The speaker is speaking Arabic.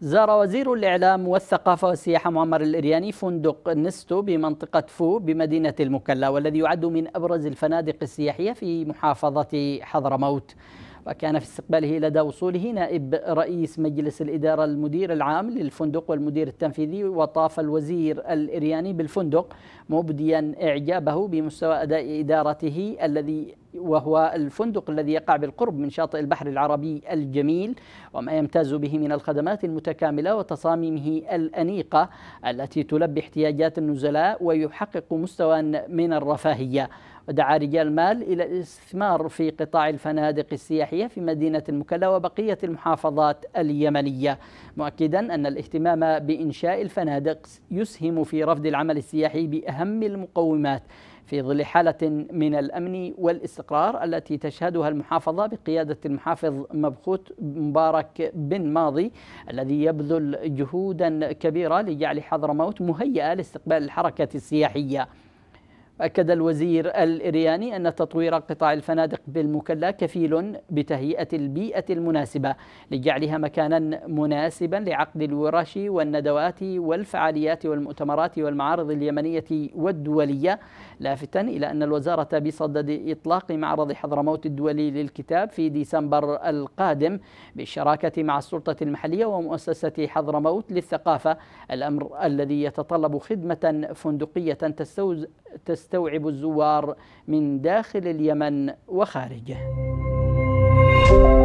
زار وزير الإعلام والثقافة والسياحة معمر الإرياني فندق نستو بمنطقة فو بمدينة المكلا والذي يعد من أبرز الفنادق السياحية في محافظة حضرموت وكان في استقباله لدى وصوله نائب رئيس مجلس الإدارة المدير العام للفندق والمدير التنفيذي وطاف الوزير الإرياني بالفندق مبديا إعجابه بمستوى أداء إدارته الذي وهو الفندق الذي يقع بالقرب من شاطئ البحر العربي الجميل وما يمتاز به من الخدمات المتكاملة وتصاميمه الأنيقة التي تلبي احتياجات النزلاء ويحقق مستوى من الرفاهية ودعا رجال المال إلى الاستثمار في قطاع الفنادق السياحية في مدينة المكلا وبقية المحافظات اليمنية مؤكدا أن الاهتمام بإنشاء الفنادق يسهم في رفض العمل السياحي بأهم المقومات في ظل حالة من الأمن والاستقرار التي تشهدها المحافظة بقيادة المحافظ مبخوت مبارك بن ماضي الذي يبذل جهودا كبيرة لجعل حضرموت مهيئة لاستقبال الحركة السياحية أكد الوزير الإرياني أن تطوير قطاع الفنادق بالمكلا كفيل بتهيئة البيئة المناسبة لجعلها مكانا مناسبا لعقد الورش والندوات والفعاليات والمؤتمرات والمعارض اليمنية والدولية لافتا إلى أن الوزارة بصدد إطلاق معرض حضرموت الدولي للكتاب في ديسمبر القادم بالشراكة مع السلطة المحلية ومؤسسة حضرموت للثقافة الأمر الذي يتطلب خدمة فندقية تستوز تستوعب الزوار من داخل اليمن وخارجه.